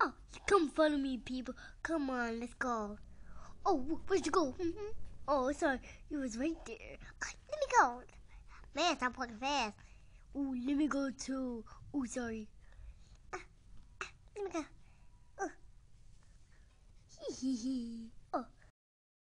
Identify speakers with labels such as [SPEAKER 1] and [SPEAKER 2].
[SPEAKER 1] Oh, come follow me, people. Come on, let's go. Oh, where'd you go? Mm-hmm. Oh, sorry, you was right there. let me go. Man, stop walking fast. Ooh, let me go too. Ooh, sorry. Uh, uh, let me go. Oh. Hee hee hee.